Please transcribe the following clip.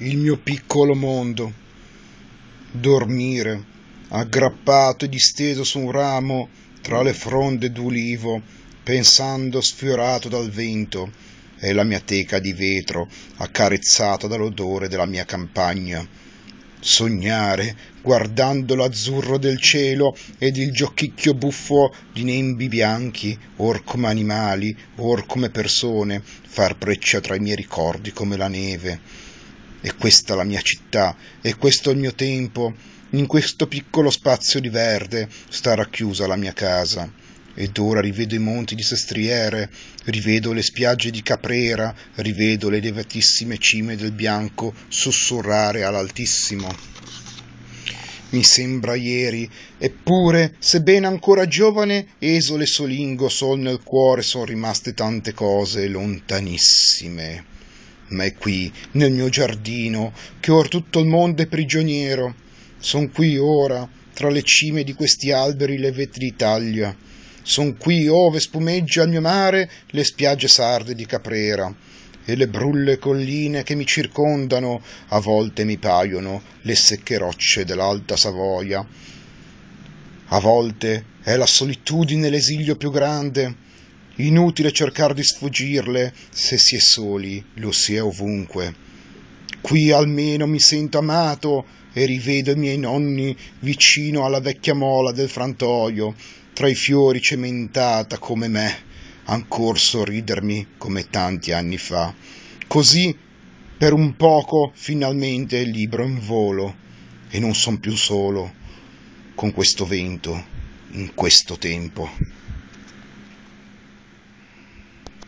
il mio piccolo mondo. Dormire, aggrappato e disteso su un ramo tra le fronde d'ulivo, pensando sfiorato dal vento, e la mia teca di vetro accarezzata dall'odore della mia campagna. Sognare, guardando l'azzurro del cielo ed il giochicchio buffo di nembi bianchi, or come animali, or come persone, far breccia tra i miei ricordi come la neve è questa la mia città, è questo il mio tempo. In questo piccolo spazio di verde sta racchiusa la mia casa. Ed ora rivedo i monti di Sestriere, rivedo le spiagge di Caprera, rivedo le elevatissime cime del Bianco sussurrare all'Altissimo. Mi sembra ieri, eppure, sebbene ancora giovane, esole solingo sol nel cuore sono rimaste tante cose lontanissime ma è qui, nel mio giardino, che or tutto il mondo è prigioniero. Son qui ora, tra le cime di questi alberi le vette d'Italia. Son qui ove spumeggia il mio mare le spiagge sarde di Caprera. E le brulle colline che mi circondano a volte mi paiono le secche rocce dell'alta Savoia. A volte è la solitudine l'esilio più grande, Inutile cercare di sfuggirle se si è soli, lo si è ovunque. Qui almeno mi sento amato e rivedo i miei nonni vicino alla vecchia mola del frantoio, tra i fiori cementata come me, ancor sorridermi come tanti anni fa. Così per un poco finalmente libro in volo e non son più solo con questo vento in questo tempo.